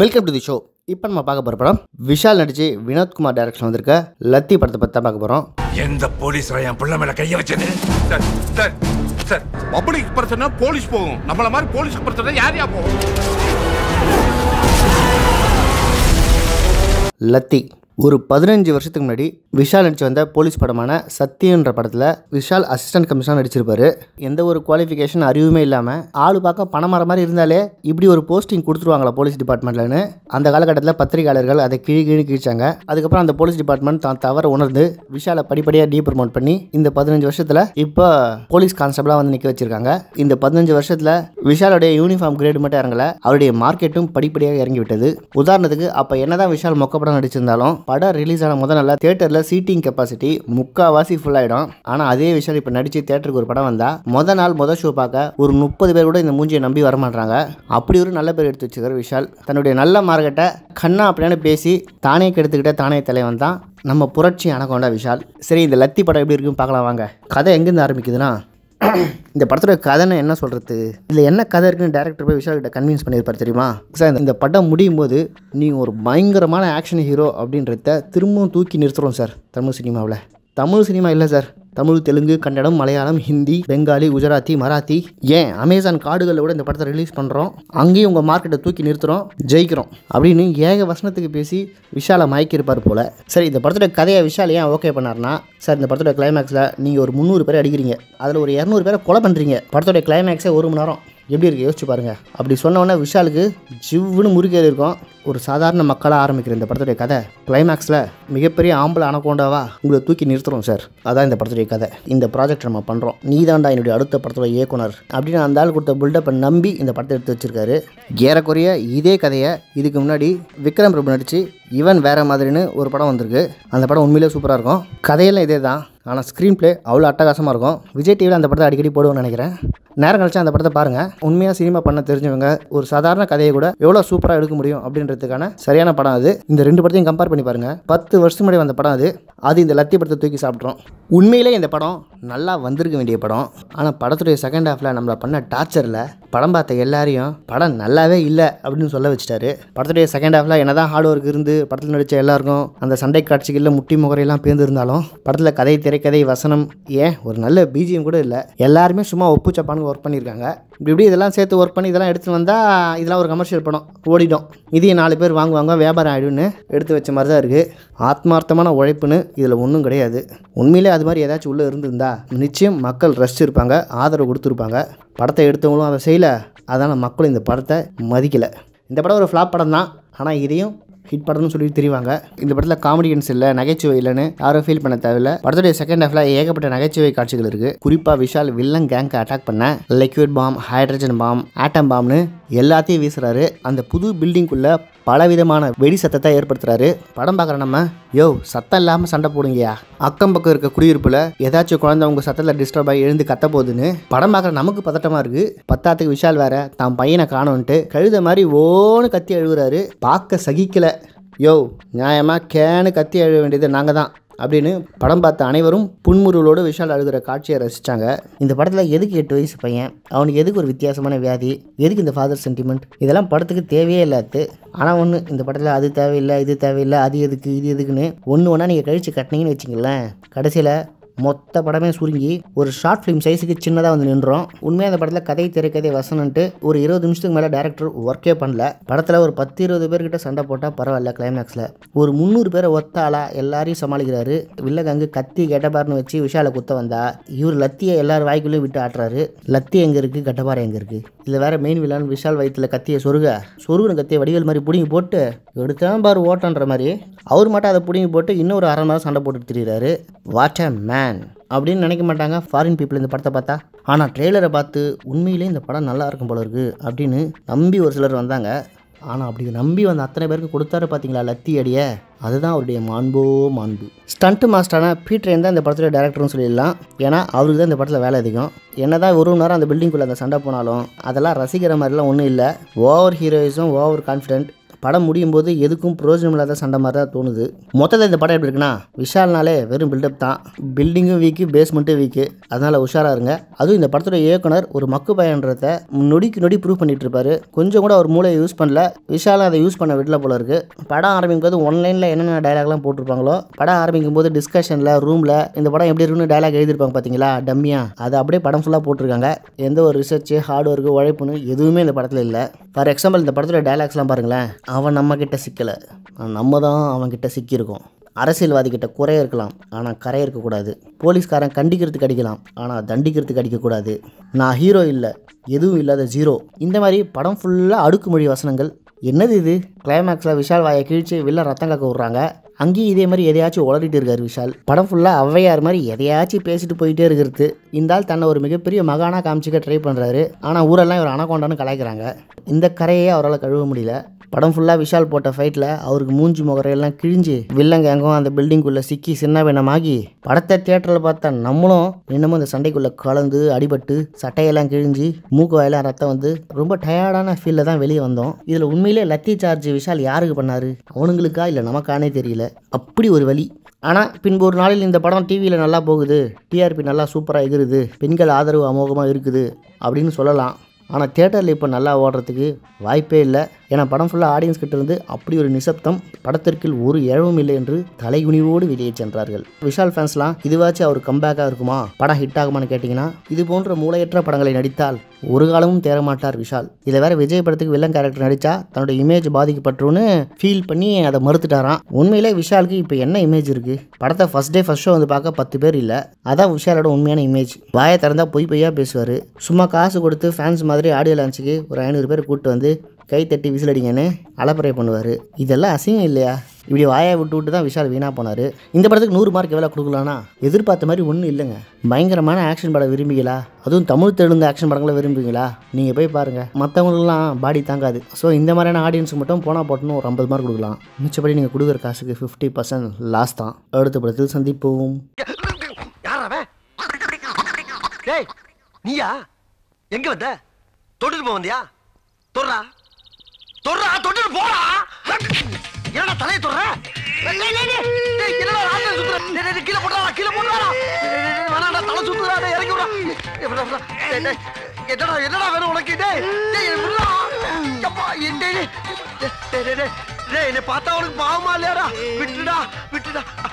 welcome to the show இப்போ நம்ம பார்க்க போகிற படம் விஷால் நடிச்சு வினோத்குமார் டைரக்ஷன் வந்திருக்க லத்தி படத்தை பற்றி தான் பார்க்க போகிறோம் எந்த போலீஸ் என் பிள்ளை மேலே கையை வச்சது சார் சார் சார் பப்ளிக் பிரச்சனை போலீஸ் போகும் நம்மள மாதிரி போலீஸ் பிரச்சனை யார் யார் போகும் லத்தி ஒரு பதினஞ்சு வருஷத்துக்கு முன்னாடி விஷால் நடிச்சு வந்த போலீஸ் படமான சத்தியன்ற படத்தில் விஷால் அசிஸ்டன்ட் கமிஷனர் நடிச்சிருப்பாரு எந்த ஒரு குவாலிஃபிகேஷன் அறிவுமே இல்லாமல் ஆள் பார்க்க பணம் மாற மாதிரி இருந்தாலே இப்படி ஒரு போஸ்டிங் கொடுத்துருவாங்களா போலீஸ் டிபார்ட்மெண்ட்லன்னு அந்த காலகட்டத்தில் பத்திரிகையாளர்கள் அதை கீழே கீழே கிழிச்சாங்க அதுக்கப்புறம் அந்த போலீஸ் டிபார்ட்மெண்ட் தான் தவற உணர்ந்து விஷாலை படிப்படியாக டீ ப்ரமோட் பண்ணி இந்த பதினஞ்சு வருஷத்தில் இப்போ போலீஸ் கான்ஸ்டபிளாக வந்து நிற்க வச்சிருக்காங்க இந்த பதினஞ்சு வருஷத்தில் விஷாலுடைய யூனிஃபார்ம் கிரேடு மட்டும் இறங்கலை அவருடைய மார்க்கெட்டும் படிப்படியாக இறங்கிவிட்டது உதாரணத்துக்கு அப்போ என்னதான் விஷால் மொக்கப்படம் படம் நடிச்சிருந்தாலும் படம் ரிலீஸ் ஆன முதல் நல்லா தேட்டரில் சீட்டிங் கெப்பாசிட்டி முக்காவாசி ஃபுல் ஆகிடும் ஆனால் அதே விஷயம் இப்போ நடித்து தேட்டருக்கு ஒரு படம் வந்தால் முத நாள் முதல் ஷோ பார்க்க ஒரு முப்பது பேர் கூட இந்த மூஞ்சியை நம்பி வரமாட்டாங்க அப்படி ஒரு நல்ல பேர் எடுத்து வச்சுக்கிற விஷால் தன்னுடைய நல்ல மார்க்கெட்டை கண்ணா அப்படின்னு பேசி தானே கெடுத்துக்கிட்ட தானே தலைவன் தான் நம்ம புரட்சி அணக்கொண்டா விஷால் சரி இந்த லத்தி படம் எப்படி இருக்குன்னு பார்க்கலாம் வாங்க கதை எங்கேருந்து ஆரம்பிக்குதுன்னா இந்த படத்தோட கதைன்னு என்ன சொல்கிறது இதில் என்ன கதை இருக்குன்னு டேரக்டர் போய் விஷால்கிட்ட கன்வின்ஸ் பண்ணியிருப்பார் தெரியுமா சார் இந்த படம் முடியும் போது நீங்கள் ஒரு பயங்கரமான ஆக்ஷன் ஹீரோ அப்படின்றத திரும்பவும் தூக்கி நிறுத்துகிறோம் சார் தமிழ் சினிமாவில் தமிழ் சினிமா இல்லை சார் தமிழ் தெலுங்கு கன்னடம் மலையாளம் ஹிந்தி பெங்காலி குஜராத்தி மராத்தி ஏன் அமேசான் காடுகளில் கூட இந்த படத்தை ரிலீஸ் பண்ணுறோம் அங்கேயும் உங்கள் மார்க்கெட்டை தூக்கி நிறுத்துகிறோம் ஜெயிக்கிறோம் அப்படின்னு ஏக வசனத்துக்கு பேசி விஷாலை மயக்கியிருப்பார் போல் சரி இந்த படத்தோட கதையை விஷால் ஏன் ஓகே பண்ணார்னா சார் இந்த படத்தோட கிளைமேக்ஸில் நீங்கள் ஒரு முந்நூறு பேர் அடிக்கிறீங்க அதில் ஒரு இரநூறு பேரை கொலை பண்ணுறீங்க படத்தோட கிளைமேக்ஸே ஒரு மணி நேரம் எப்படி இருக்குது யோசிச்சு பாருங்கள் அப்படி சொன்னோன்னே விஷாலுக்கு ஜிவ்னு முறுக்கேறி இருக்கும் ஒரு சாதாரண மக்களாக ஆரம்பிக்கிற இந்த படத்துடைய கதை கிளைமேக்ஸில் மிகப்பெரிய ஆம்பளை அனக்கோண்டாவா உங்களை தூக்கி நிறுத்துறோம் சார் அதான் இந்த படத்துடைய கதை இந்த ப்ராஜெக்ட் நம்ம பண்ணுறோம் நீ தான்டா என்னுடைய அடுத்த படத்துடைய இயக்குனர் அப்படின்னு அந்த ஆள் கொடுத்த பில்டப்பை நம்பி இந்த படத்தை எடுத்து வச்சிருக்காரு ஏறக்குறைய இதே கதையை இதுக்கு முன்னாடி விக்ரம் பிரபு நடித்து இவன் வேறு மாதிரின்னு ஒரு படம் வந்திருக்கு அந்த படம் உண்மையிலே சூப்பராக இருக்கும் கதையெல்லாம் இதே தான் ஆனால் ஸ்க்ரீன் ப்ளே அவ்வளோ அட்டகாசமாக இருக்கும் விஜய் டிவியில் அந்த படத்தை அடிக்கடி போடுவோம்னு நினைக்கிறேன் நேரம் கழிச்சா அந்த படத்தை பாருங்கள் உண்மையாக சினிமா பண்ண தெரிஞ்சவங்க ஒரு சாதாரண கதையை கூட எவ்வளோ சூப்பராக எடுக்க முடியும் அப்படின்றதுக்கான சரியான படம் அது இந்த ரெண்டு படத்தையும் கம்பேர் பண்ணி பாருங்கள் பத்து வருஷம் முன்னாடி வந்த படம் அது அது இந்த லத்தி படத்தை தூக்கி சாப்பிட்றோம் உண்மையிலே இந்த படம் நல்லா வந்திருக்க வேண்டிய படம் ஆனால் படத்துடைய செகண்ட் ஹாஃபில் நம்மளை பண்ண டார்ச்சரில் படம் பார்த்த எல்லாரையும் படம் நல்லாவே இல்லை அப்படின்னு சொல்ல வச்சுட்டாரு படத்துடைய செகண்ட் ஹாஃபில் என்னதான் ஹார்ட் ஒர்க் இருந்து படத்தில் நடித்த எல்லாருக்கும் அந்த சண்டை காட்சிகளில் முட்டி முகரையெல்லாம் பேர்ந்துருந்தாலும் படத்தில் கதை திரைக்கதை வசனம் ஏன் ஒரு நல்ல பிஜிஎம் கூட இல்லை எல்லாருமே சும்மா ஒப்பு சப்பானுக்கு ஒர்க் பண்ணியிருக்காங்க இப்படி இப்படி இதெல்லாம் சேர்த்து ஒர்க் பண்ணி இதெல்லாம் எடுத்துகிட்டு வந்தால் இதெல்லாம் ஒரு கமர்ஷியல் படம் ஓடிடும் இதையும் நாலு பேர் வாங்குவாங்க வியாபாரம் ஆகிடும்னு எடுத்து வச்ச மாதிரி தான் இருக்குது ஆத்மார்த்தமான உழைப்புன்னு இதில் ஒன்றும் கிடையாது உண்மையிலே அது மாதிரி ஏதாச்சும் உள்ளே இருந்திருந்தா நிச்சயம் மக்கள் ரசிச்சிருப்பாங்க ஆதரவு கொடுத்துருப்பாங்க படத்தை எடுத்தவங்களும் அதை செய்யலை அதனால் மக்களும் இந்த படத்தை மதிக்கலை இந்த படம் ஒரு ஃப்ளாப் படம் தான் ஆனால் இதையும் ஹிட் படம்னு சொல்லி தெரிவாங்க இந்த படத்தில் காமெடியன்ஸ் இல்லை நகைச்சுவை இல்லைன்னு யாரும் ஃபீல் பண்ண தேவையில்ல படத்துடைய செகண்ட் ஹாஃபில் ஏகப்பட்ட நகைச்சுவை காட்சிகள் இருக்குது குறிப்பாக விஷால் வில்லன் கேங்க்கு அட்டாக் பண்ண liquid bomb hydrogen bomb atom பாம்னு எல்லாத்தையும் வீசுகிறாரு அந்த புது பல விதமான வெடி சத்தத்தை ஏற்படுத்துகிறாரு படம் பார்க்குற நம்ம யோ சத்தம் இல்லாமல் சண்டை போடுங்கயா அக்கம் பக்கம் இருக்க குடியிருப்பில் ஏதாச்சும் குழந்தை உங்கள் சத்தத்தில் டிஸ்டர்ப் ஆகி எழுந்து கத்த போகுதுன்னு படம் பார்க்குற நமக்கு பதட்டமாக இருக்குது பத்தாத்துக்கு விஷால் வேற தான் பையனை காணோன்ட்டு கழுத மாதிரி ஓன்னு கத்தி எழுகுறாரு பார்க்க சகிக்கலை யோ நியாயமாக கேனு கத்தி எழுத வேண்டியது நாங்கள் தான் அப்படின்னு படம் பார்த்த அனைவரும் புன்முருவலோடு விஷால் அழுகிற காட்சியை ரசித்தாங்க இந்த படத்தில் எதுக்கு எட்டு வயசு பையன் அவனுக்கு எதுக்கு ஒரு வித்தியாசமான வியாதி எதுக்கு இந்த ஃபாதர் சென்டிமெண்ட் இதெல்லாம் படத்துக்கு தேவையே இல்லாது ஆனால் ஒன்று இந்த படத்தில் அது தேவையில்லை இது தேவையில்லை அது எதுக்கு இது எதுக்குன்னு ஒன்று ஒன்றா நீங்கள் கழித்து கட்டினீங்கன்னு வச்சுங்களேன் கடைசியில் மொத்த படமே சுருங்கி ஒரு ஷார்ட் ஃபிலிம் சைஸுக்கு சின்னதாக வந்து நின்றோம் உண்மையாக அந்த படத்தில் கதை திரைக்கதை வசனன்ட்டு ஒரு இருபது நிமிஷத்துக்கு மேலே டேரக்டர் ஒர்க்கே பண்ணல படத்தில் ஒரு பத்து இருபது பேர்கிட்ட சண்டை போட்டால் பரவாயில்ல கிளைமேக்ஸில் ஒரு முந்நூறு பேரை ஒத்தாளா எல்லாரையும் சமாளிக்கிறாரு வில்லகங்கு கத்தி கெட்டபார்னு வச்சு விஷால குத்த வந்தா இவர் லத்தியை எல்லார் வாய்க்குள்ளேயும் விட்டு ஆட்டுறாரு லத்தி எங்கே இருக்குது கெட்டபார் எங்கே இருக்குது இதில் வேற மெயின் வில்லான் விஷால் வயிற்றுல கத்தியை சொருக சொருகுன கத்தியை வடிகள் மாதிரி பிடிங்கி போட்டு எடுத்தான் பாரு ஓட்டன்ற மாதிரி அவர் மட்டும் அதை பிடிங்கி போட்டு இன்னும் ஒரு அரை மணி சண்டை போட்டு திரிகிறாரு வாட் அ மேன் அப்படின்னு நினைக்க மாட்டாங்க ஃபாரின் பீப்புள் இந்த படத்தை பார்த்தா ஆனால் ட்ரெய்லரை பார்த்து உண்மையிலே இந்த படம் நல்லா இருக்கும் போல இருக்குது அப்படின்னு நம்பி ஒரு சிலர் வந்தாங்க ஆனால் அப்படி நம்பி வந்த அத்தனை பேருக்கு கொடுத்தாரு பார்த்தீங்களா லத்தி அடிய அதுதான் அவருடைய மாண்போ மாண்பு ஸ்டண்ட் மாஸ்டரான பீட்ரேன் தான் இந்த படத்தில் டேரக்டர்னு சொல்லிடலாம் ஏன்னா அவருக்கு தான் இந்த படத்தில் வேலை அதிகம் என்ன தான் ஒரு நேரம் அந்த பில்டிங்குள்ளே அந்த சண்டை போனாலும் அதெல்லாம் ரசிக்கிற மாதிரிலாம் ஒன்றும் இல்லை ஓவர் ஹீரோயிஸும் ஓவர் கான்ஃபிடென்ட் படம் முடியும் போது எதுக்கும் பிரயோஜனம் இல்லாத சண்டை மாதிரி தான் தோணுது மொத்தத்தில் இந்த படம் எப்படி இருக்குன்னா விஷால்னாலே வெறும் பில்டப் தான் பில்டிங்கும் வீக்கு பேஸ்மெண்ட்டும் வீக்கு அதனால் உஷாராக இருங்க அதுவும் இந்த படத்தோட இயக்குனர் ஒரு மக்கு பயன்றத நொடிக்கு நொடி ப்ரூவ் பண்ணிட்டு இருப்பாரு கொஞ்சம் கூட அவர் மூளையை யூஸ் பண்ணல விஷால் அதை யூஸ் பண்ண விடல போல இருக்கு படம் ஆரம்பிக்கும் போது ஒன்லைனில் என்னென்ன டைலாக்லாம் போட்டிருப்பாங்களோ படம் ஆரம்பிக்கும் போது டிஸ்கஷனில் ரூமில் இந்த படம் எப்படி இருக்குன்னு டைலாக் எழுதியிருப்பாங்க பார்த்தீங்களா டம்மியா அது அப்படியே படம் ஃபுல்லாக போட்டிருக்காங்க எந்த ஒரு ரிசர்ச்சு ஹார்ட் ஒர்க்கு உழைப்புன்னு எதுவுமே இந்த படத்தில் இல்லை ஃபார் எக்ஸாம்பிள் இந்த படத்தில் டைலாக்ஸ்லாம் பாருங்களேன் அவன் நம்மக்கிட்ட சிக்கலை நம்ம தான் அவன்கிட்ட சிக்கியிருக்கோம் அரசியல்வாதிக்கிட்ட குறைய இருக்கலாம் ஆனால் கரைய இருக்கக்கூடாது போலீஸ்காரன் கண்டிக்கிறதுக்கு அடிக்கலாம் ஆனால் தண்டிக்கிறதுக்கு அடிக்கக்கூடாது நான் ஹீரோ இல்லை எதுவும் இல்லாத ஜீரோ இந்த மாதிரி படம் ஃபுல்லாக அடுக்குமொழி வசனங்கள் என்னது இது கிளைமேக்ஸில் விஷால் வாயை கீழ்ச்சி வில்ல ரத்தம் கக்க விட்றாங்க அங்கேயும் இதே மாதிரி எதையாச்சும் உளறிட்டு இருக்கார் விஷால் படம் ஃபுல்லாக அவ்வையார் மாதிரி எதையாச்சும் பேசிட்டு போயிட்டே இருக்கிறது இந்த ஆள் தன்னை ஒரு மிகப்பெரிய மகானாக காமிச்சிக்க ட்ரை பண்ணுறாரு ஆனால் ஊரெல்லாம் இவர் அனகொண்டான்னு கலாய்க்கிறாங்க இந்த கரையே அவரால் கழுவ முடியல படம் ஃபுல்லாக விஷால் போட்ட ஃபைட்டில் அவருக்கு மூஞ்சி முகரையெல்லாம் கிழிஞ்சு வில்லங்க எங்கும் அந்த பில்டிங்குள்ளே சிக்கி சின்ன பின்னமாகி படத்தை தேட்டரில் பார்த்தா நம்மளும் இன்னமும் அந்த சண்டைக்குள்ளே கலந்து அடிபட்டு சட்டையெல்லாம் கிழிஞ்சு மூக்கு வாயெல்லாம் ரத்தம் வந்து ரொம்ப டயர்டான ஃபீலில் தான் வெளியே வந்தோம் இதில் உண்மையிலே லத்தி சார்ஜ் விஷால் யாருக்கு பண்ணார் அவனுங்களுக்கா இல்லை நமக்கானே தெரியல அப்படி ஒரு வழி ஆனால் பின்பு ஒரு நாளில் இந்த படம் டிவியில் நல்லா போகுது டிஆர்பி நல்லா சூப்பராக இருக்குது பெண்கள் ஆதரவு அமோகமாக இருக்குது அப்படின்னு சொல்லலாம் ஆனால் தேட்டரில் இப்போ நல்லா ஓடுறதுக்கு வாய்ப்பே இல்லை ஏன்னா படம் ஃபுல்லாக ஆடியன்ஸ் கிட்டேருந்து அப்படி ஒரு நிசப்தம் படத்திற்கில் ஒரு இழவும் இல்லை என்று தலைகுனிவோடு வெளியே சென்றார்கள் விஷால் ஃபேன்ஸ்லாம் இதுவாச்சும் அவர் கம்பேக்காக இருக்குமா படம் ஹிட் ஆகுமான்னு கேட்டிங்கன்னா இது போன்ற மூளையற்ற படங்களை நடித்தால் ஒரு காலமும் தேரமாட்டார் விஷால் இதில் வேற விஜய் படத்துக்கு வில்லன் கேரக்டர் நடித்தா தன்னோட இமேஜ் பாதிக்கப்பட்டுருன்னு ஃபீல் பண்ணி அதை மறுத்துட்டாராம் உண்மையிலே விஷாலுக்கு இப்போ என்ன இமேஜ் இருக்குது படத்தை ஃபஸ்ட் டே ஃபஸ்ட் ஷோ வந்து பார்க்க பத்து பேர் இல்லை அதான் விஷாலோட உண்மையான இமேஜ் வாயை திறந்தால் பொய் பொய்யா பேசுவார் சும்மா காசு கொடுத்து ஃபேன்ஸ் மாதிரி மாதிரி ஆடியோ லான்ச்சுக்கு ஒரு ஐநூறு பேர் கூப்பிட்டு வந்து கை தட்டி விசிலடிங்கன்னு அலப்பறை பண்ணுவார் இதெல்லாம் அசிங்கம் இல்லையா இப்படி வாயை விட்டு விட்டு தான் விஷால் வீணாக போனார் இந்த படத்துக்கு நூறு மார்க் எவ்வளோ கொடுக்கலான்னா எதிர்பார்த்த மாதிரி ஒன்றும் இல்லைங்க பயங்கரமான ஆக்ஷன் படம் விரும்புகிறா அதுவும் தமிழ் தெலுங்கு ஆக்ஷன் படங்களை விரும்புவீங்களா நீங்கள் போய் பாருங்கள் மற்றவங்களுக்குலாம் பாடி தாங்காது ஸோ இந்த மாதிரியான ஆடியன்ஸ் மட்டும் போனால் போட்டணும் ஒரு ஐம்பது மார்க் கொடுக்கலாம் மிச்சப்படி நீங்கள் கொடுக்குற காசுக்கு ஃபிஃப்டி பர்சன்ட் லாஸ் தான் அடுத்த படத்தில் சந்திப்போம் நீயா எங்கே வந்த தொட்டுட்டு போக வந்தியா தொடுறா தொடுறா தொட்டுட்டு போடா என்னடா தலையை தொடுற என்னடா ராத்திரி சுத்துற கீழே போடுறா கீழே போடுறா வேணாடா தலை சுத்துறா இறக்கி விடா என்னடா என்னடா வேணும் உனக்கு என்னடா பார்த்தா உனக்கு பாவமா இல்லையாடா விட்டுடா விட்டுடா